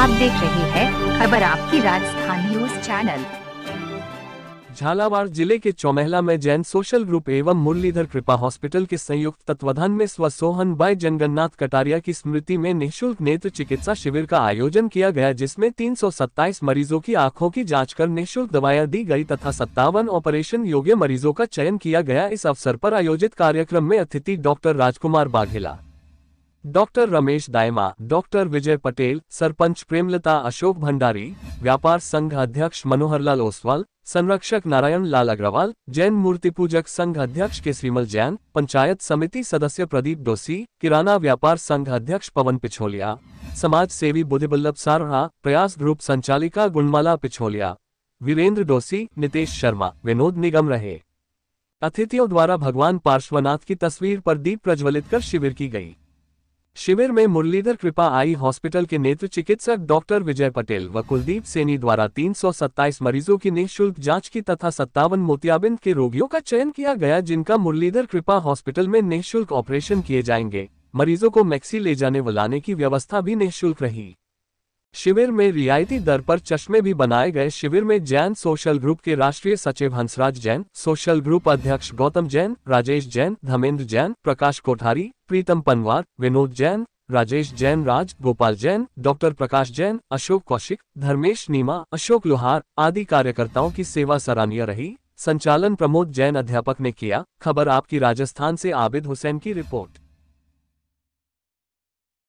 आप देख रहे हैं खबर आपकी राजस्थान न्यूज चैनल झालावाड़ जिले के चौमहला में जैन सोशल ग्रुप एवं मुरलीधर कृपा हॉस्पिटल के संयुक्त तत्वाधान में स्वसोहन बाई जनगन्नाथ कटारिया की स्मृति में निशुल्क नेत्र चिकित्सा शिविर का आयोजन किया गया जिसमें 327 मरीजों की आंखों की जांच कर निशुल्क दवाएं दी गई तथा सत्तावन ऑपरेशन योग्य मरीजों का चयन किया गया इस अवसर आरोप आयोजित कार्यक्रम में अतिथि doctor Rajkumar Baghela doctor Ramesh Dayma doctor Vijay Patel sarpanch Premlata Ashok Bhandari व्यापार संघ अध्यक्ष मनोहरलाल ओसवाल संरक्षक नारायण लाल अग्रवाल जैन मूर्ति पूजक संघ अध्यक्ष केसरीमल जैन पंचायत समिति सदस्य प्रदीप डोसी किराना व्यापार संघ अध्यक्ष पवन पिछोलिया समाज सेवी बल्लभ सारहा प्रयास ग्रुप संचालिका गुणमाला पिछोलिया वीरेंद्र डोसी नितेश शर्मा विनोद निगम रहे अतिथियों द्वारा भगवान पार्श्वनाथ की तस्वीर पर दीप प्रज्वलित कर शिविर की गई शिविर में मुरलीधर कृपा आई हॉस्पिटल के नेत्र चिकित्सक डॉक्टर विजय पटेल व कुलदीप सेनी द्वारा 327 मरीजों की निःशुल्क जांच की तथा सत्तावन मोतियाबिंद के रोगियों का चयन किया गया जिनका मुरलीधर कृपा हॉस्पिटल में निःशुल्क ऑपरेशन किए जाएंगे मरीजों को मैक्सी ले जाने व लाने की व्यवस्था भी निःशुल्क रही शिविर में रियायती दर पर चश्मे भी बनाए गए शिविर में जैन सोशल ग्रुप के राष्ट्रीय सचिव हंसराज जैन सोशल ग्रुप अध्यक्ष गौतम जैन राजेश जैन धमेंद्र जैन प्रकाश कोठारी प्रीतम पनवार विनोद जैन राजेश जैन राज गोपाल जैन डॉक्टर प्रकाश जैन अशोक कौशिक धर्मेश नीमा अशोक लोहार आदि कार्यकर्ताओं की सेवा सराहनीय रही संचालन प्रमोद जैन अध्यापक ने किया खबर आपकी राजस्थान से आबिद हुसैन की रिपोर्ट